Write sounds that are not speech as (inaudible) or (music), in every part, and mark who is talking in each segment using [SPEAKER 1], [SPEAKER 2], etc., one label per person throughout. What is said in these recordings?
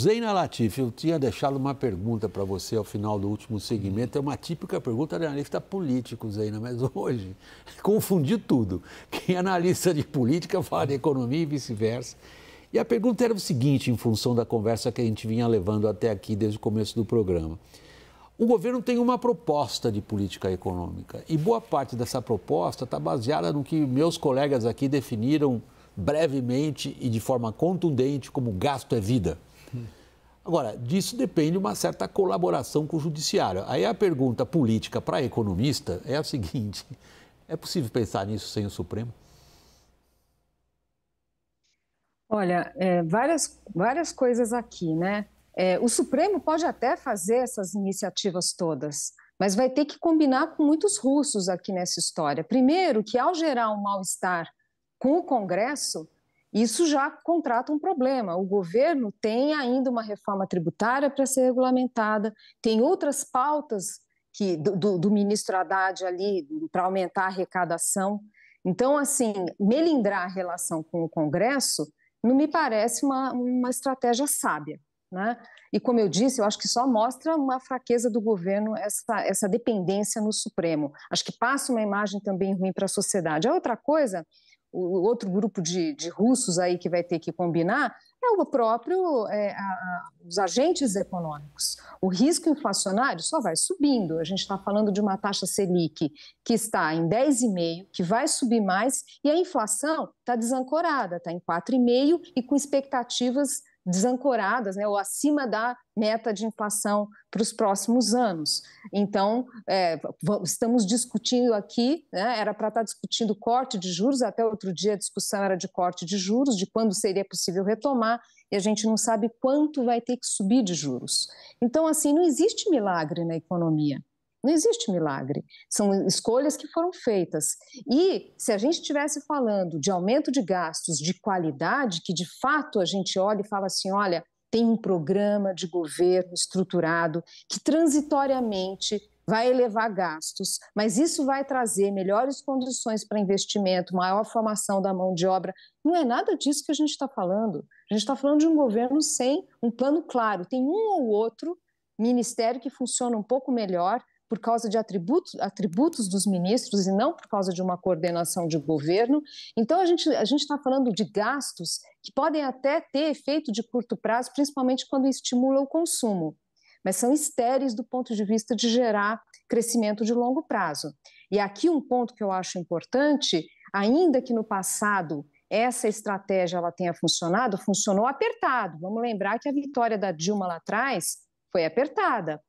[SPEAKER 1] Zeina Latif, eu tinha deixado uma pergunta para você ao final do último segmento. É uma típica pergunta de analista político, Zeina, mas (laughs) hoje confundi tudo. Quem é analista de política fala de economia e vice-versa. E a pergunta era o seguinte, em função da conversa que a gente vinha levando até aqui desde o começo do programa. O governo tem uma proposta de política econômica e boa parte dessa proposta está baseada no que meus colegas aqui definiram brevemente e de forma contundente como gasto é vida. Agora, disso depende uma certa colaboração com o judiciário. Aí a pergunta política para economista é a seguinte: é possível pensar nisso sem o Supremo?
[SPEAKER 2] Olha, é, várias, várias coisas aqui, né? É, o Supremo pode até fazer essas iniciativas todas, mas vai ter que combinar com muitos russos aqui nessa história. Primeiro, que ao gerar um mal-estar com o Congresso, isso já contrata um problema. O governo tem ainda uma reforma tributária para ser regulamentada, tem outras pautas que do, do ministro Haddad ali para aumentar a arrecadação. Então, assim, melindrar a relação com o Congresso não me parece uma, uma estratégia sábia. Né? E como eu disse, eu acho que só mostra uma fraqueza do governo essa, essa dependência no Supremo. Acho que passa uma imagem também ruim para a sociedade. A outra coisa o outro grupo de, de russos aí que vai ter que combinar é o próprio é, a, os agentes econômicos. O risco inflacionário só vai subindo. A gente está falando de uma taxa Selic que está em 10,5, que vai subir mais, e a inflação está desancorada, está em 4,5 e com expectativas desancoradas, né, ou acima da meta de inflação para os próximos anos. Então, é, estamos discutindo aqui, né, era para estar discutindo corte de juros, até outro dia a discussão era de corte de juros, de quando seria possível retomar, e a gente não sabe quanto vai ter que subir de juros. Então, assim, não existe milagre na economia. Não existe milagre. São escolhas que foram feitas. E se a gente estivesse falando de aumento de gastos, de qualidade, que de fato a gente olha e fala assim: olha, tem um programa de governo estruturado que transitoriamente vai elevar gastos, mas isso vai trazer melhores condições para investimento, maior formação da mão de obra. Não é nada disso que a gente está falando. A gente está falando de um governo sem um plano claro. Tem um ou outro ministério que funciona um pouco melhor, por causa de atributos, atributos dos ministros e não por causa de uma coordenação de governo. Então, a gente a está falando de gastos que podem até ter efeito de curto prazo, principalmente quando estimula o consumo, mas são estéreis do ponto de vista de gerar crescimento de longo prazo. E aqui um ponto que eu acho importante, ainda que no passado essa estratégia ela tenha funcionado, funcionou apertado. Vamos lembrar que a vitória da Dilma lá atrás foi apertada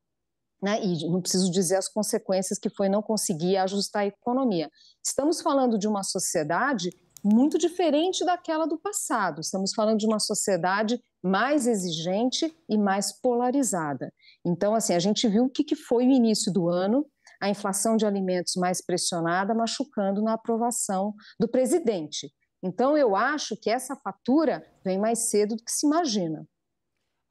[SPEAKER 2] né, e não preciso dizer as consequências que foi não conseguir ajustar a economia. Estamos falando de uma sociedade muito diferente daquela do passado. Estamos falando de uma sociedade mais exigente e mais polarizada. Então, assim, a gente viu o que, que foi o início do ano, a inflação de alimentos mais pressionada, machucando na aprovação do presidente. Então, eu acho que essa fatura vem mais cedo do que se imagina.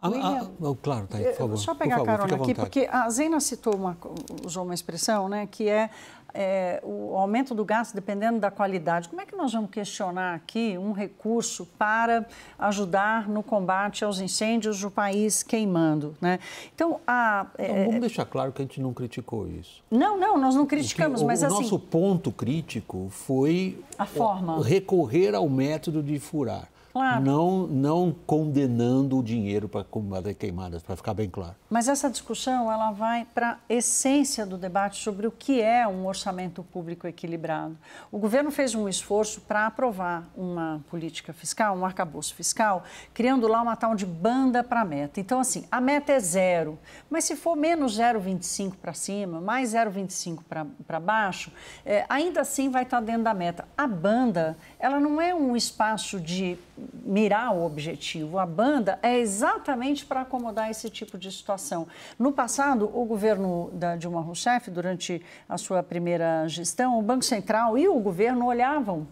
[SPEAKER 2] Ah, ah,
[SPEAKER 1] William, ah, oh, claro, tá aí, por eh, favor. Deixa eu pegar por favor, a carona aqui, porque
[SPEAKER 3] a Zena citou uma, usou uma expressão, né, que é, é, o aumento do gasto dependendo da qualidade. Como é que nós vamos questionar aqui um recurso para ajudar no combate aos incêndios do país queimando, né? Então, a... É... vamos deixar claro que a gente não criticou isso. Não, não, nós não criticamos, o, mas o assim... O nosso
[SPEAKER 1] ponto crítico foi... A forma. Recorrer ao método de furar. Claro. Não, não condenando o dinheiro para combater queimadas, para ficar bem claro.
[SPEAKER 3] Mas essa discussão ela vai para a essência do debate sobre o que é um orçamento público equilibrado. O governo fez um esforço para aprovar uma política fiscal, um arcabouço fiscal, criando lá uma tal de banda para a meta. Então, assim, a meta é zero, mas se for menos 0,25 para cima, mais 0,25 para baixo, é, ainda assim vai estar tá dentro da meta. A banda, ela não é um espaço de mirar o objetivo. A banda é exatamente para acomodar esse tipo de situação. No passado, o governo da Dilma Rousseff, durante a sua primeira gestão, o Banco Central e o governo olhavam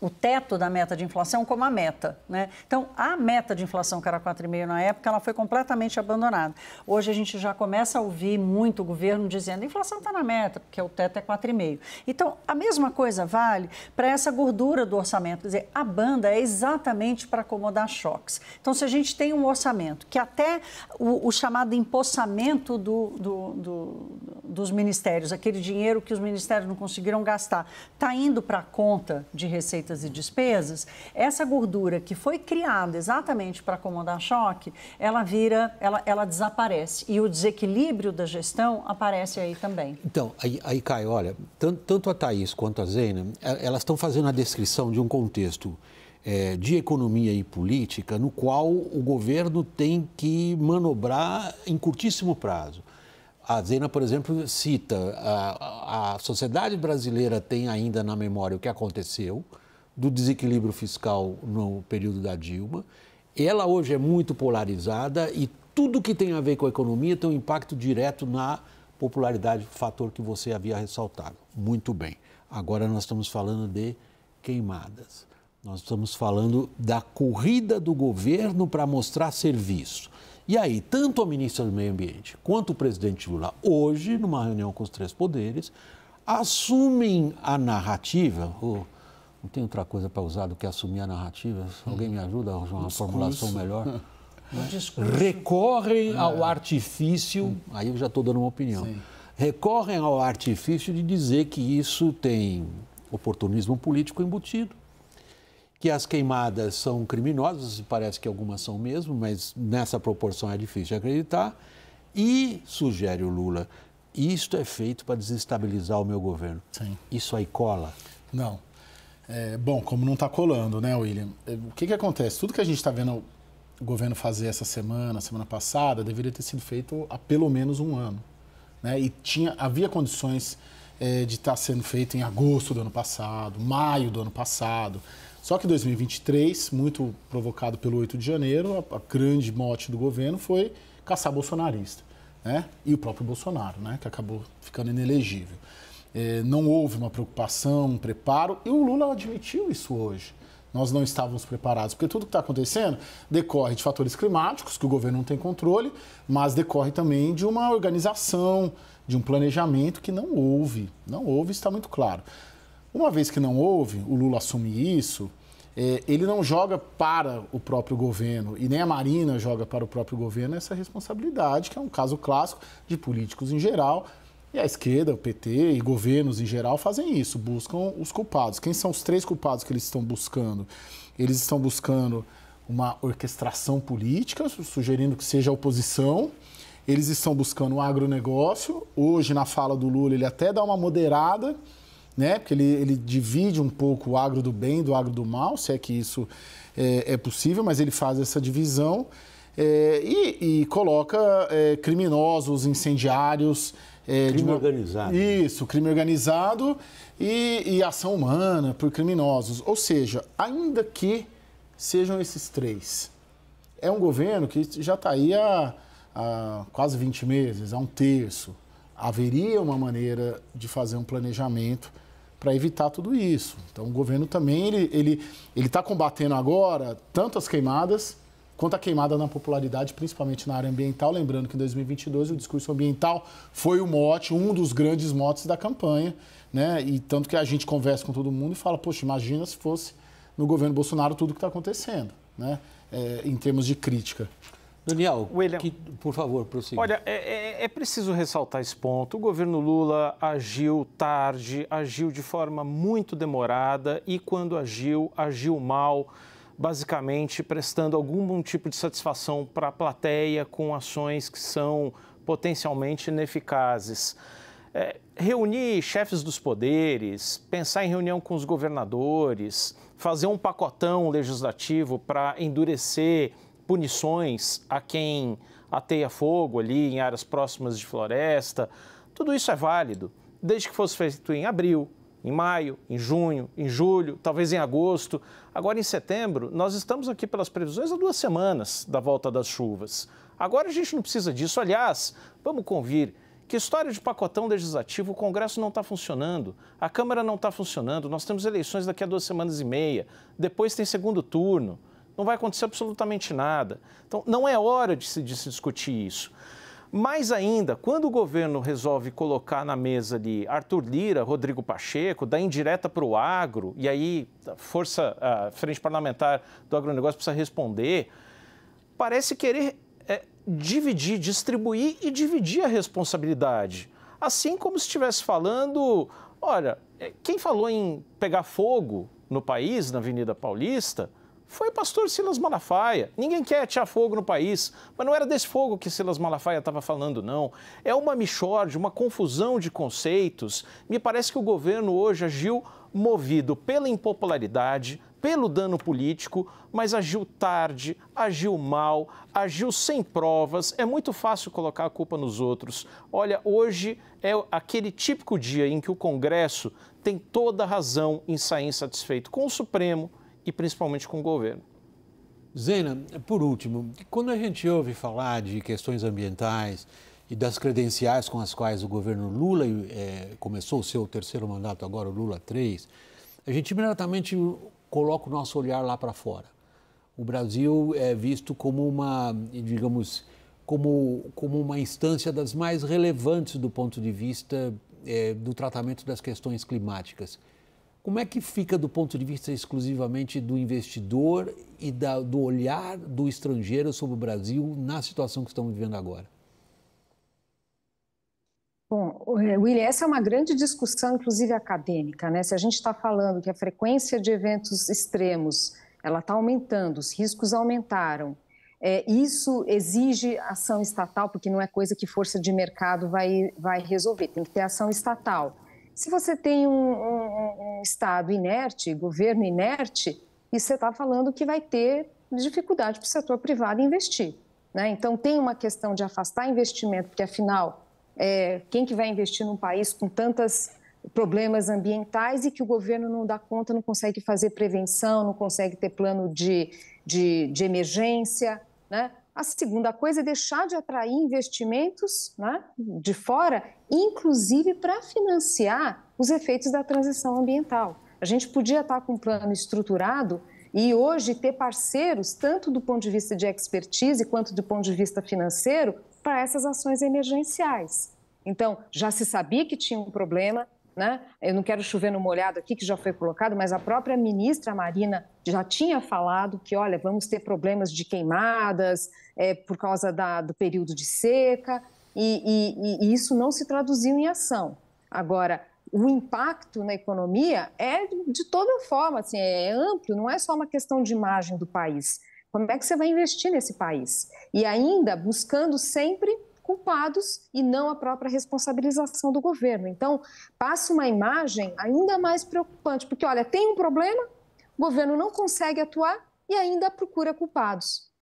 [SPEAKER 3] o teto da meta de inflação como a meta. Né? Então, a meta de inflação, que era 4,5% na época, ela foi completamente abandonada. Hoje a gente já começa a ouvir muito o governo dizendo a inflação está na meta, porque o teto é 4,5%. Então, a mesma coisa vale para essa gordura do orçamento. Quer dizer, a banda é exatamente para acomodar choques. Então, se a gente tem um orçamento que até o, o chamado empossamento do, do, do, dos ministérios, aquele dinheiro que os ministérios não conseguiram gastar, está indo para a conta de receita receitas e despesas, essa gordura que foi criada exatamente para acomodar choque, ela vira, ela, ela desaparece. E o desequilíbrio da gestão aparece aí também.
[SPEAKER 1] Então, aí, aí Caio, olha, tanto, tanto a Thaís quanto a Zena, é, elas estão fazendo a descrição de um contexto é, de economia e política no qual o governo tem que manobrar em curtíssimo prazo. A Zena, por exemplo, cita a, a sociedade brasileira tem ainda na memória o que aconteceu, do desequilíbrio fiscal no período da Dilma. Ela hoje é muito polarizada e tudo que tem a ver com a economia tem um impacto direto na popularidade, fator que você havia ressaltado. Muito bem. Agora nós estamos falando de queimadas. Nós estamos falando da corrida do governo para mostrar serviço. E aí, tanto a ministra do Meio Ambiente quanto o presidente Lula, hoje, numa reunião com os três poderes, assumem a narrativa, não tem outra coisa para usar do que assumir a narrativa. Alguém me ajuda a arranjar uma formulação melhor? (laughs) Né? Recorrem é. ao artifício, aí eu já estou dando uma opinião, Sim. recorrem ao artifício de dizer que isso tem oportunismo político embutido, que as queimadas são criminosas, parece que algumas são mesmo, mas nessa proporção é difícil acreditar, e sugere o Lula, isto é feito para desestabilizar o meu governo. Sim. Isso aí cola?
[SPEAKER 4] Não. É, bom, como não está colando, né, William? É, o que, que acontece? Tudo que a gente está vendo o governo fazer essa semana, semana passada, deveria ter sido feito há pelo menos um ano. Né? E tinha, havia condições é, de estar tá sendo feito em agosto do ano passado, maio do ano passado. Só que 2023, muito provocado pelo 8 de janeiro, a, a grande mote do governo foi caçar bolsonarista. Né? E o próprio Bolsonaro, né? que acabou ficando inelegível. É, não houve uma preocupação, um preparo, e o Lula admitiu isso hoje. Nós não estávamos preparados, porque tudo que está acontecendo decorre de fatores climáticos, que o governo não tem controle, mas decorre também de uma organização, de um planejamento que não houve. Não houve, está muito claro. Uma vez que não houve, o Lula assume isso, é, ele não joga para o próprio governo, e nem a Marina joga para o próprio governo essa responsabilidade, que é um caso clássico de políticos em geral e a esquerda, o PT e governos em geral fazem isso, buscam os culpados. Quem são os três culpados que eles estão buscando? Eles estão buscando uma orquestração política, sugerindo que seja a oposição. Eles estão buscando o agronegócio. Hoje, na fala do Lula, ele até dá uma moderada, né? porque ele, ele divide um pouco o agro do bem do agro do mal, se é que isso é, é possível, mas ele faz essa divisão é, e, e, coloca é, criminosos, incendiários é, crime uma... organizado. Né? Isso, crime organizado e, e ação humana por criminosos. Ou seja, ainda que sejam esses três, é um governo que já está aí há, há quase 20 meses, há um terço. Haveria uma maneira de fazer um planejamento para evitar tudo isso. Então, o governo também ele ele ele está combatendo agora tanto as queimadas quanto à queimada na popularidade, principalmente na área ambiental. Lembrando que em 2022 o discurso ambiental foi o mote, um dos grandes motes da campanha. Né? E tanto que a gente conversa com todo mundo e fala, poxa, imagina se fosse no governo Bolsonaro tudo o que está acontecendo, né? É, em termos de crítica. Daniel, William, que, por favor, prossiga.
[SPEAKER 5] Olha, é, é, é, preciso ressaltar esse ponto. O governo Lula agiu tarde, agiu de forma muito demorada e, quando agiu, agiu mal basicamente prestando algum tipo de satisfação para a plateia com ações que são potencialmente ineficazes. É, reunir chefes dos poderes, pensar em reunião com os governadores, fazer um pacotão legislativo para endurecer punições a quem ateia fogo ali em áreas próximas de floresta, tudo isso é válido, desde que fosse feito em abril, em maio, em junho, em julho, talvez em agosto. Agora, em setembro, nós estamos aqui pelas previsões há duas semanas da volta das chuvas. Agora a gente não precisa disso. Aliás, vamos convir. Que história de pacotão legislativo, o Congresso não está funcionando, a Câmara não está funcionando, nós temos eleições daqui a duas semanas e meia, depois tem segundo turno, não vai acontecer absolutamente nada. Então, não é hora de se, de se discutir isso. Mais ainda, quando o governo resolve colocar na mesa de Arthur Lira, Rodrigo Pacheco, da indireta para o agro, e aí a Força, a Frente Parlamentar do Agronegócio precisa responder, parece querer é, dividir, distribuir e dividir a responsabilidade. Assim como se estivesse falando, olha, é, quem falou em pegar fogo no país, na Avenida Paulista, foi pastor Silas Malafaia. Ninguém quer atirar fogo no país, mas não era desse fogo que Silas Malafaia estava falando, não. É uma mixórdia, uma confusão de conceitos. Me parece que o governo hoje agiu movido pela impopularidade, pelo dano político, mas agiu tarde, agiu mal, agiu sem provas. É muito fácil colocar a culpa nos outros. Olha, hoje é aquele típico dia em que o Congresso tem toda a razão em sair insatisfeito com o Supremo, e principalmente com o governo.
[SPEAKER 1] Zena, por último, quando a gente ouve falar de questões ambientais e das credenciais com as quais o governo Lula é, começou o seu terceiro mandato, agora o Lula 3, a gente imediatamente coloca o nosso olhar lá para fora. O Brasil é visto como uma, digamos, como, como uma instância das mais relevantes do ponto de vista é, do tratamento das questões climáticas. Como é que fica do ponto de vista exclusivamente do investidor e da, do olhar do estrangeiro sobre o Brasil na situação que estamos vivendo agora?
[SPEAKER 2] Bom, é, William, essa é uma grande discussão, inclusive acadêmica, né? Se a gente está falando que a frequência de eventos extremos ela está aumentando, os riscos aumentaram, é, isso exige ação estatal, porque não é coisa que força de mercado vai, vai resolver, tem que ter ação estatal. Se você tem um, um, um Estado inerte, governo inerte, e você está falando que vai ter dificuldade para o setor privado investir. Né? Então, tem uma questão de afastar investimento, porque, afinal, é, quem que vai investir num país com tantos problemas ambientais e que o governo não dá conta, não consegue fazer prevenção, não consegue ter plano de, de, de emergência, né? A segunda coisa é deixar de atrair investimentos né, de fora, inclusive para financiar os efeitos da transição ambiental. A gente podia estar com um plano estruturado e hoje ter parceiros, tanto do ponto de vista de expertise quanto do ponto de vista financeiro, para essas ações emergenciais. Então, já se sabia que tinha um problema, né? Eu não quero chover no molhado aqui, que já foi colocado, mas a própria ministra Marina já tinha falado que, olha, vamos ter problemas de queimadas é, por causa da, do período de seca, e, e, e isso não se traduziu em ação. Agora, o impacto na economia é de toda forma, assim, é amplo, não é só uma questão de imagem do país. Como é que você vai investir nesse país? E ainda buscando sempre culpados e não a própria responsabilização do governo. Então, passa uma imagem ainda mais preocupante, porque, olha, tem um problema, o governo não consegue atuar e ainda procura culpados.